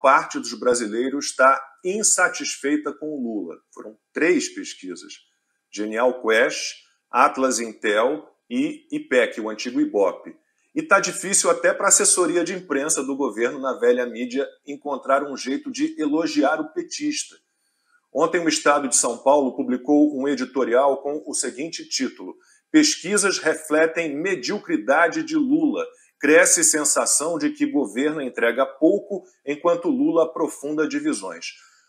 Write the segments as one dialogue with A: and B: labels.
A: parte dos brasileiros está insatisfeita com o Lula. Foram três pesquisas: Genial Quest, Atlas Intel e IPEC, o antigo IBOP. E está difícil até para a assessoria de imprensa do governo na velha mídia encontrar um jeito de elogiar o petista. Ontem, o Estado de São Paulo publicou um editorial com o seguinte título: Pesquisas refletem mediocridade de Lula cresce sensação de que governo entrega pouco enquanto Lula aprofunda divisões.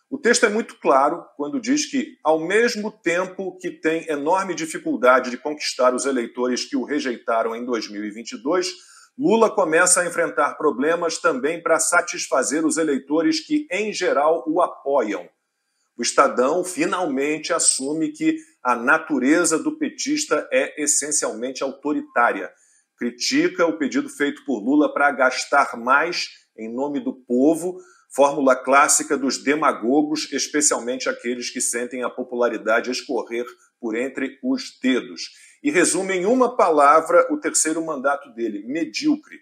A: O texto é muito claro quando diz que, ao mesmo tempo que tem enorme dificuldade de conquistar os eleitores que o rejeitaram em 2022, Lula começa a enfrentar problemas também para satisfazer os eleitores que, em geral, o apoiam. O Estadão finalmente assume que a natureza do petista é essencialmente autoritária critica o pedido feito por Lula para gastar mais em nome do povo, fórmula clássica dos demagogos, especialmente aqueles que sentem a popularidade escorrer por entre os dedos. E resume em uma palavra o terceiro mandato dele: medíocre.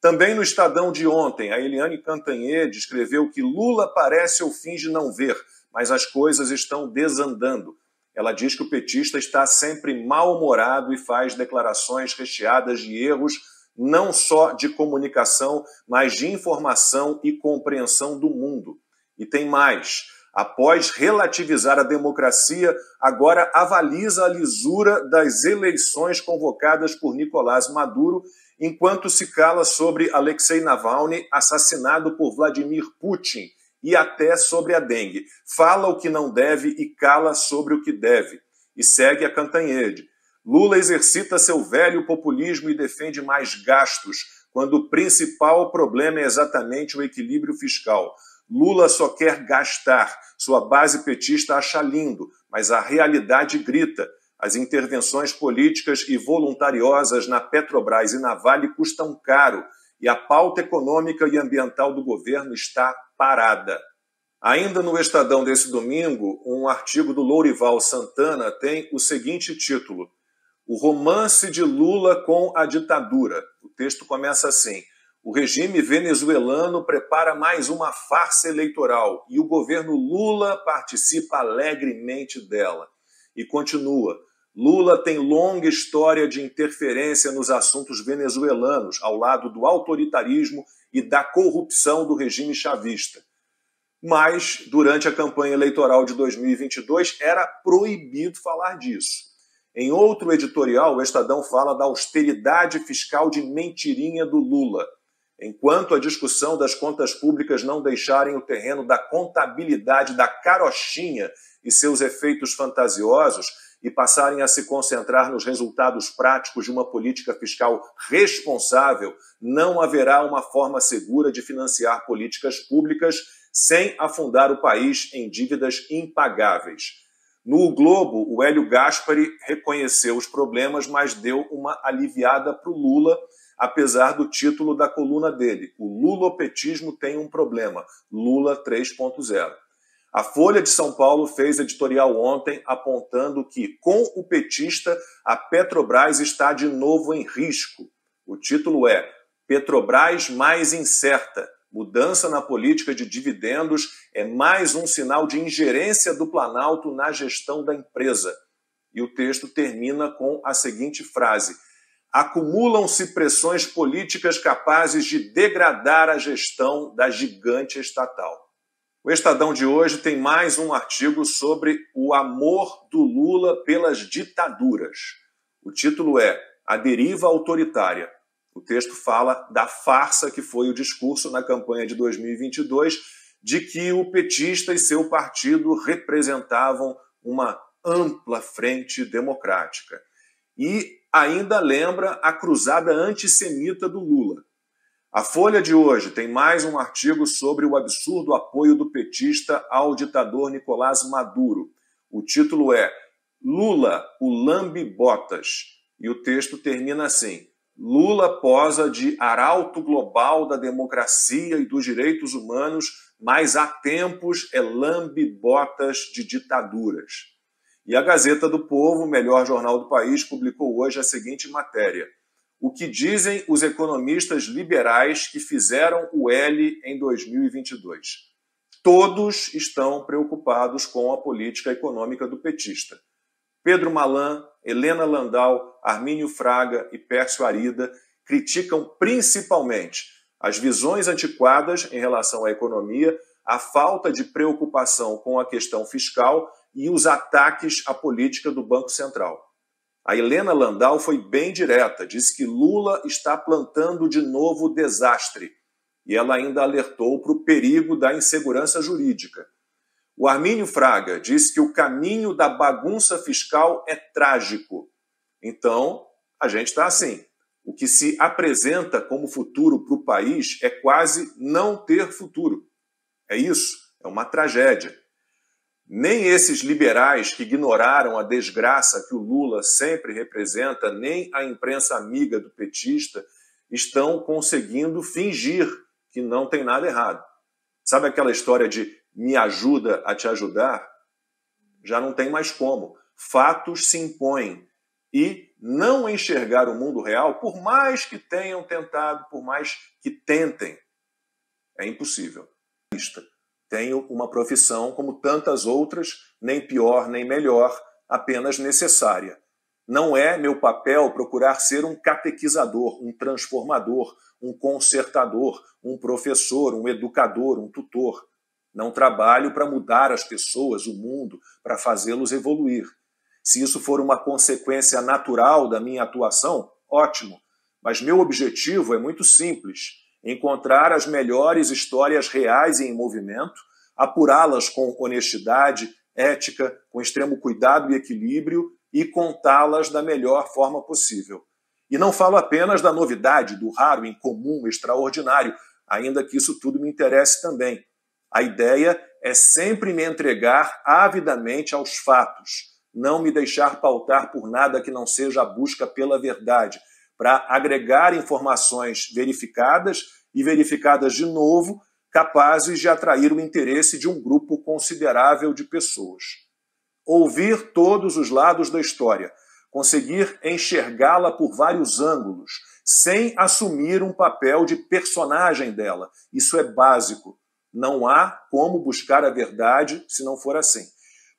A: Também no Estadão de ontem, a Eliane Cantanhede escreveu que Lula parece ou finge não ver, mas as coisas estão desandando. Ela diz que o petista está sempre mal-humorado e faz declarações recheadas de erros, não só de comunicação, mas de informação e compreensão do mundo. E tem mais. Após relativizar a democracia, agora avaliza a lisura das eleições convocadas por Nicolás Maduro, enquanto se cala sobre Alexei Navalny, assassinado por Vladimir Putin e até sobre a dengue. Fala o que não deve e cala sobre o que deve. E segue a Cantanhede. Lula exercita seu velho populismo e defende mais gastos, quando o principal problema é exatamente o equilíbrio fiscal. Lula só quer gastar. Sua base petista acha lindo, mas a realidade grita. As intervenções políticas e voluntariosas na Petrobras e na Vale custam caro e a pauta econômica e ambiental do governo está parada. Ainda no Estadão desse domingo, um artigo do Lourival Santana tem o seguinte título: O romance de Lula com a ditadura. O texto começa assim: O regime venezuelano prepara mais uma farsa eleitoral e o governo Lula participa alegremente dela. E continua: Lula tem longa história de interferência nos assuntos venezuelanos, ao lado do autoritarismo e da corrupção do regime chavista. Mas, durante a campanha eleitoral de 2022, era proibido falar disso. Em outro editorial, o Estadão fala da austeridade fiscal de mentirinha do Lula. Enquanto a discussão das contas públicas não deixarem o terreno da contabilidade da carochinha e seus efeitos fantasiosos, e passarem a se concentrar nos resultados práticos de uma política fiscal responsável, não haverá uma forma segura de financiar políticas públicas sem afundar o país em dívidas impagáveis. No Globo, o Hélio Gaspari reconheceu os problemas, mas deu uma aliviada para o Lula, apesar do título da coluna dele: O Lulopetismo tem um problema, Lula 3.0. A Folha de São Paulo fez editorial ontem apontando que, com o petista, a Petrobras está de novo em risco. O título é Petrobras mais incerta. Mudança na política de dividendos é mais um sinal de ingerência do Planalto na gestão da empresa. E o texto termina com a seguinte frase: Acumulam-se pressões políticas capazes de degradar a gestão da gigante estatal. O Estadão de hoje tem mais um artigo sobre o amor do Lula pelas ditaduras. O título é A Deriva Autoritária. O texto fala da farsa que foi o discurso na campanha de 2022 de que o petista e seu partido representavam uma ampla frente democrática. E ainda lembra a cruzada antissemita do Lula. A Folha de hoje tem mais um artigo sobre o absurdo apoio do petista ao ditador Nicolás Maduro. O título é Lula, o Lambi botas. E o texto termina assim: Lula posa de arauto global da democracia e dos direitos humanos, mas há tempos é Lambi botas de ditaduras. E a Gazeta do Povo, o melhor jornal do país, publicou hoje a seguinte matéria o que dizem os economistas liberais que fizeram o L em 2022. Todos estão preocupados com a política econômica do petista. Pedro Malan, Helena Landau, Armínio Fraga e Pércio Arida criticam principalmente as visões antiquadas em relação à economia, a falta de preocupação com a questão fiscal e os ataques à política do Banco Central. A Helena Landau foi bem direta, diz que Lula está plantando de novo o desastre e ela ainda alertou para o perigo da insegurança jurídica. O Armínio Fraga diz que o caminho da bagunça fiscal é trágico. Então, a gente está assim. O que se apresenta como futuro para o país é quase não ter futuro. É isso, é uma tragédia. Nem esses liberais que ignoraram a desgraça que o Lula sempre representa, nem a imprensa amiga do petista, estão conseguindo fingir que não tem nada errado. Sabe aquela história de me ajuda a te ajudar? Já não tem mais como. Fatos se impõem. E não enxergar o mundo real, por mais que tenham tentado, por mais que tentem, é impossível. Tenho uma profissão como tantas outras, nem pior nem melhor, apenas necessária. Não é meu papel procurar ser um catequizador, um transformador, um consertador, um professor, um educador, um tutor. Não trabalho para mudar as pessoas, o mundo, para fazê-los evoluir. Se isso for uma consequência natural da minha atuação, ótimo. Mas meu objetivo é muito simples: encontrar as melhores histórias reais e em movimento, apurá-las com honestidade, ética, com extremo cuidado e equilíbrio e contá-las da melhor forma possível. E não falo apenas da novidade, do raro, incomum, extraordinário, ainda que isso tudo me interesse também. A ideia é sempre me entregar avidamente aos fatos, não me deixar pautar por nada que não seja a busca pela verdade, para agregar informações verificadas e verificadas de novo, capazes de atrair o interesse de um grupo considerável de pessoas. Ouvir todos os lados da história, conseguir enxergá-la por vários ângulos, sem assumir um papel de personagem dela. Isso é básico. Não há como buscar a verdade se não for assim.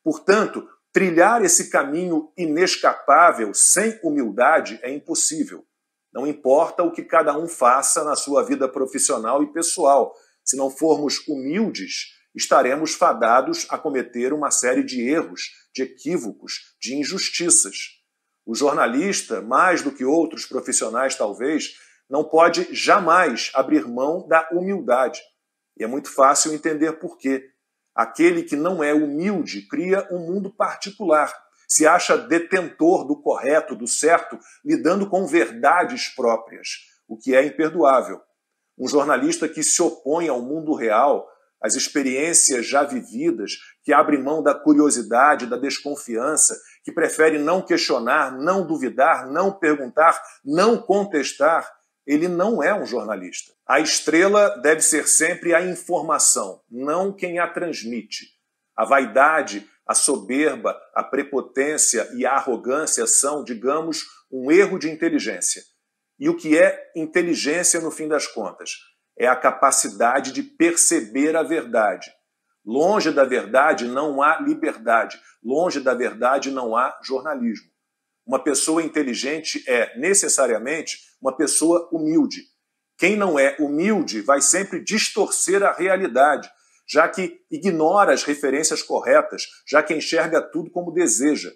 A: Portanto, trilhar esse caminho inescapável sem humildade é impossível. Não importa o que cada um faça na sua vida profissional e pessoal. Se não formos humildes, estaremos fadados a cometer uma série de erros, de equívocos, de injustiças. O jornalista, mais do que outros profissionais talvez, não pode jamais abrir mão da humildade. E é muito fácil entender por quê. Aquele que não é humilde cria um mundo particular, se acha detentor do correto, do certo, lidando com verdades próprias, o que é imperdoável. Um jornalista que se opõe ao mundo real, às experiências já vividas, que abre mão da curiosidade, da desconfiança, que prefere não questionar, não duvidar, não perguntar, não contestar, ele não é um jornalista. A estrela deve ser sempre a informação, não quem a transmite. A vaidade a soberba, a prepotência e a arrogância são, digamos, um erro de inteligência. E o que é inteligência no fim das contas? É a capacidade de perceber a verdade. Longe da verdade não há liberdade, longe da verdade não há jornalismo. Uma pessoa inteligente é, necessariamente, uma pessoa humilde. Quem não é humilde vai sempre distorcer a realidade, já que ignora as referências corretas, já que enxerga tudo como deseja.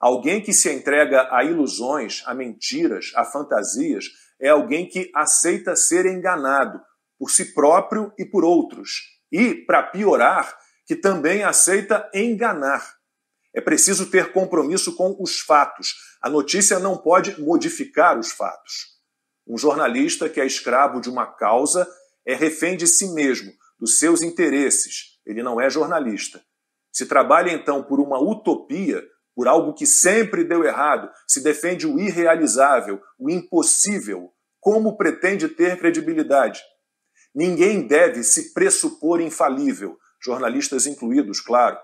A: Alguém que se entrega a ilusões, a mentiras, a fantasias, é alguém que aceita ser enganado por si próprio e por outros. E, para piorar, que também aceita enganar. É preciso ter compromisso com os fatos. A notícia não pode modificar os fatos. Um jornalista que é escravo de uma causa é refém de si mesmo, dos seus interesses. Ele não é jornalista. Se trabalha então por uma utopia, por algo que sempre deu errado, se defende o irrealizável, o impossível, como pretende ter credibilidade? Ninguém deve se pressupor infalível, jornalistas incluídos, claro.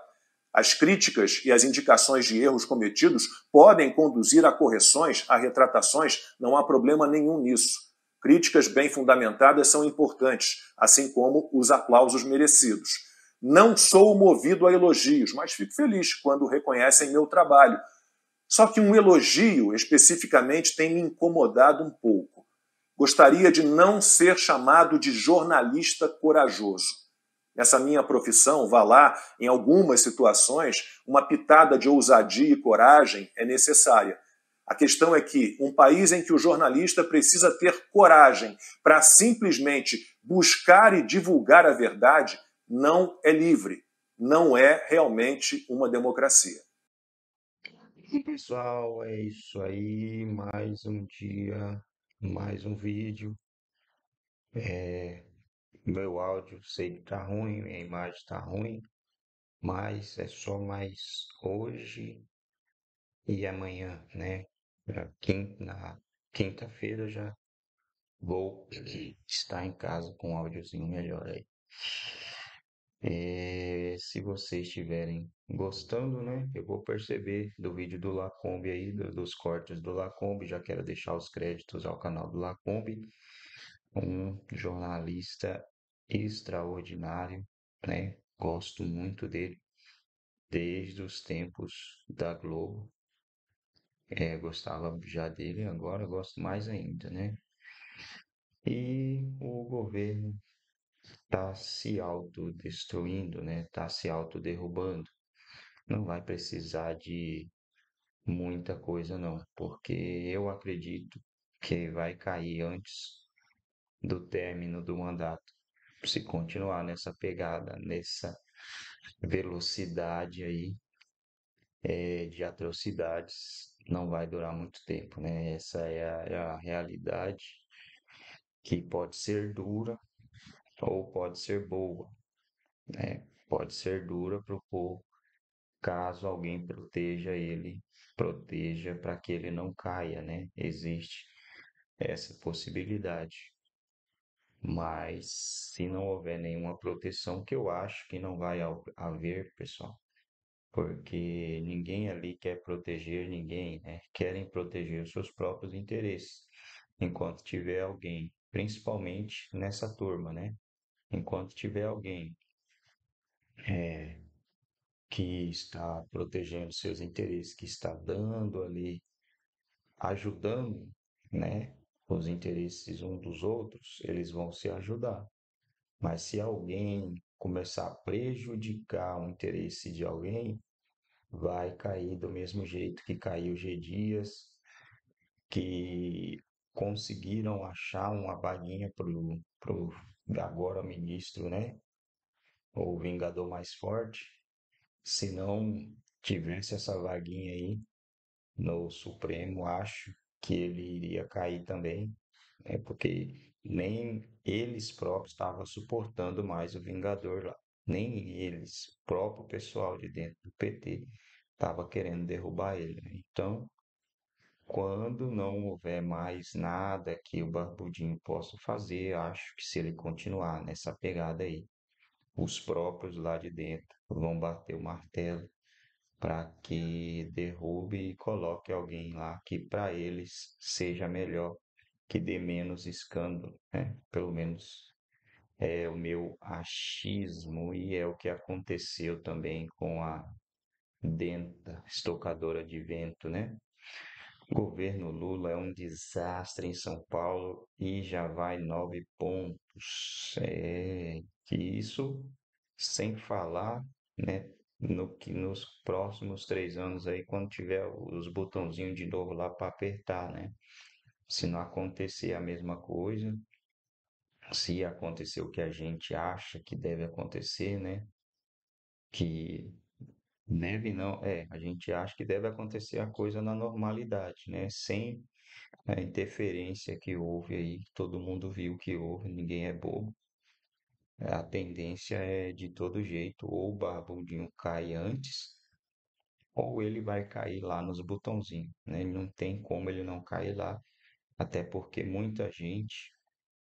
A: As críticas e as indicações de erros cometidos podem conduzir a correções, a retratações, não há problema nenhum nisso. Críticas bem fundamentadas são importantes, assim como os aplausos merecidos. Não sou movido a elogios, mas fico feliz quando reconhecem meu trabalho. Só que um elogio especificamente tem me incomodado um pouco. Gostaria de não ser chamado de jornalista corajoso. Essa minha profissão, vá lá, em algumas situações, uma pitada de ousadia e coragem é necessária. A questão é que um país em que o jornalista precisa ter coragem para simplesmente buscar e divulgar a verdade não é livre, não é realmente uma democracia.
B: E pessoal, é isso aí. Mais um dia, mais um vídeo. É... Meu áudio sei que tá ruim, minha imagem tá ruim, mas é só mais hoje e amanhã, né? na quinta-feira já vou estar em casa com um áudiozinho melhor aí. E eh, se vocês estiverem gostando, né? Eu vou perceber do vídeo do Lacombe aí, dos cortes do Lacombe. Já quero deixar os créditos ao canal do Lacombe. Um jornalista extraordinário, né? Gosto muito dele desde os tempos da Globo, é, gostava já dele, agora gosto mais ainda, né? E o governo está se autodestruindo, né? Está se autoderrubando. Não vai precisar de muita coisa não, porque eu acredito que vai cair antes do término do mandato. Se continuar nessa pegada, nessa velocidade aí é, de atrocidades, não vai durar muito tempo, né? Essa é a, é a realidade que pode ser dura ou pode ser boa, né? Pode ser dura para o povo, caso alguém proteja ele, proteja para que ele não caia, né? Existe essa possibilidade. Mas se não houver nenhuma proteção, que eu acho que não vai haver, pessoal, porque ninguém ali quer proteger ninguém, né? Querem proteger os seus próprios interesses. Enquanto tiver alguém, principalmente nessa turma, né? Enquanto tiver alguém é, que está protegendo seus interesses, que está dando ali, ajudando, né? Os interesses um dos outros, eles vão se ajudar. Mas se alguém começar a prejudicar o interesse de alguém, vai cair do mesmo jeito que caiu G Dias, que conseguiram achar uma vaguinha pro, pro agora ministro, né? Ou Vingador mais forte. Se não tivesse essa vaguinha aí no Supremo, acho que ele iria cair também, né? Porque nem eles próprios estavam suportando mais o Vingador lá. Nem eles, o próprio pessoal de dentro do PT, estava querendo derrubar ele. Né? Então, quando não houver mais nada que o Barbudinho possa fazer, acho que se ele continuar nessa pegada aí, os próprios lá de dentro vão bater o martelo para que derrube e coloque alguém lá que para eles seja melhor que dê menos escândalo, né? Pelo menos é o meu achismo e é o que aconteceu também com a Denta, estocadora de vento, né? O governo Lula é um desastre em São Paulo e já vai nove pontos. É, que isso sem falar, né? No que nos próximos três anos aí, quando tiver os botãozinhos de novo lá para apertar, né? se não acontecer a mesma coisa, se acontecer o que a gente acha que deve acontecer, né? Que neve não, é, a gente acha que deve acontecer a coisa na normalidade, né? Sem a interferência que houve aí, que todo mundo viu que houve, ninguém é bobo. A tendência é de todo jeito, ou o barbudinho cai antes, ou ele vai cair lá nos botãozinhos, né? não tem como ele não cair lá, até porque muita gente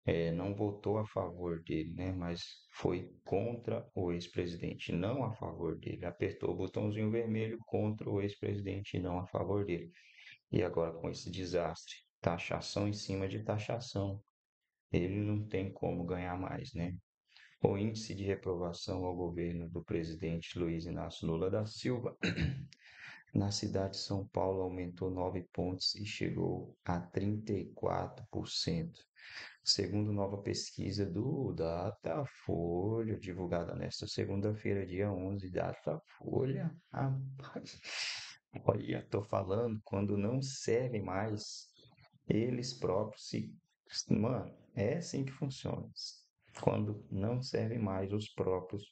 B: é, não votou a favor dele, né? Mas foi contra o ex-presidente, não a favor dele. Apertou o botãozinho vermelho contra o ex-presidente e não a favor dele. E agora com esse desastre, taxação em cima de taxação, ele não tem como ganhar mais, né? O índice de reprovação ao governo do presidente Luiz Inácio Lula da Silva na cidade de São Paulo aumentou 9 pontos e chegou a 34%. Segundo nova pesquisa do Datafolha, divulgada nesta segunda-feira, dia 11, Datafolha, rapaz. Olha, tô falando, quando não servem mais, eles próprios se. Mano, é assim que funciona. Quando não servem mais, os próprios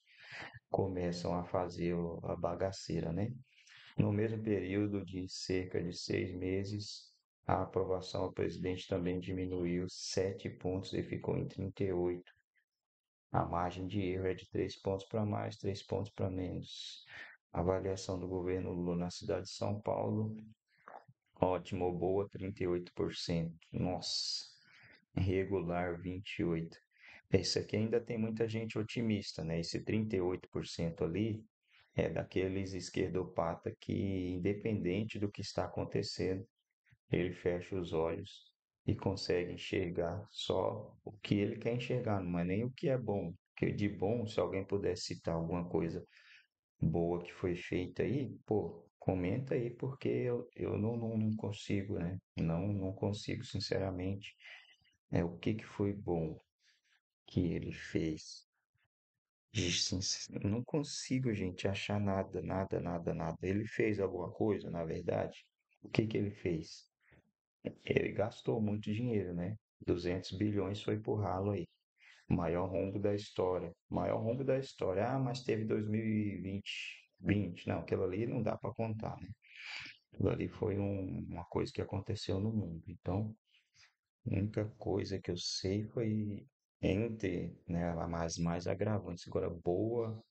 B: começam a fazer a bagaceira, né? No mesmo período de cerca de seis meses, a aprovação ao presidente também diminuiu 7 pontos e ficou em 38. A margem de erro é de 3 pontos para mais, 3 pontos para menos. A avaliação do governo Lula na cidade de São Paulo, ótimo ou boa, 38%. Nossa, regular, 28%. Isso aqui ainda tem muita gente otimista, né? Esse 38% ali é daqueles esquerdopata que, independente do que está acontecendo, ele fecha os olhos e consegue enxergar só o que ele quer enxergar, não é nem o que é bom. Que de bom, se alguém pudesse citar alguma coisa boa que foi feita aí, pô, comenta aí porque eu, eu não, não, não consigo, né? Não, não consigo, sinceramente, é o que, que foi bom que ele fez. Sim, não consigo, gente, achar nada, nada, nada, nada. Ele fez alguma coisa, na verdade. O que que ele fez? Ele gastou muito dinheiro, né? 200 bilhões foi pro ralo aí. Maior rombo da história. Maior rombo da história. Ah, mas teve 2020. 20. Não, aquilo ali não dá para contar, né? Aquilo ali foi um, uma coisa que aconteceu no mundo. Então, a única coisa que eu sei foi entre, né, as mais agravantes. Agora, boa,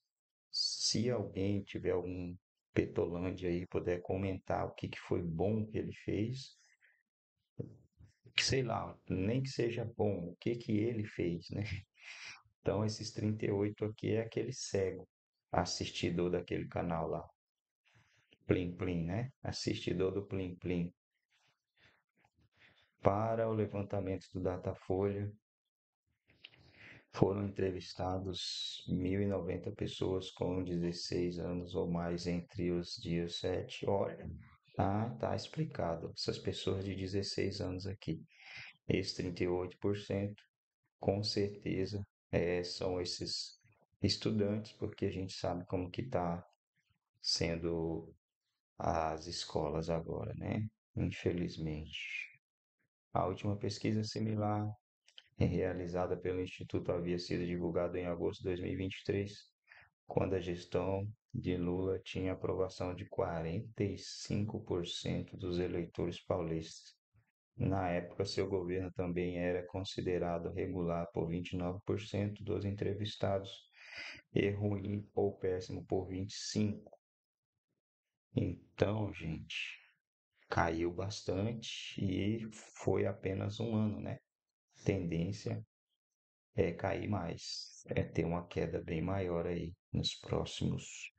B: se alguém tiver algum petolândia aí, puder comentar o que, que foi bom que ele fez, sei lá, nem que seja bom, o que, que ele fez, né? Então, esses 38 aqui é aquele cego, assistidor daquele canal lá. Plim Plim, né? Assistidor do Plim Plim. Para o levantamento do Datafolha, foram entrevistados 1.090 pessoas com 16 anos ou mais entre os dias 7. Olha, tá, tá explicado. Essas pessoas de 16 anos aqui, esses 38%, com certeza é, são esses estudantes, porque a gente sabe como que tá sendo as escolas agora, né? Infelizmente. A última pesquisa é similar realizada pelo Instituto havia sido divulgado em agosto de 2023, quando a gestão de Lula tinha aprovação de 45% dos eleitores paulistas. Na época, seu governo também era considerado regular por 29% dos entrevistados e ruim ou péssimo por 25%. Então, gente, caiu bastante e foi apenas um ano, né? tendência é cair mais, é ter uma queda bem maior aí nos próximos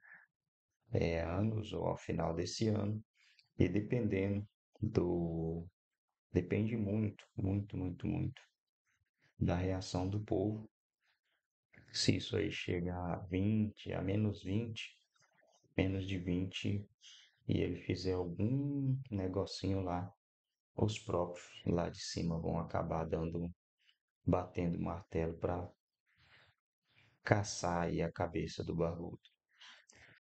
B: é, anos ou ao final desse ano. E dependendo do. Depende muito, muito, muito, muito da reação do povo. Se isso aí chega a 20, a menos 20, menos de 20, e ele fizer algum negocinho lá os próprios lá de cima vão acabar dando, batendo martelo para caçar aí a cabeça do barbudo.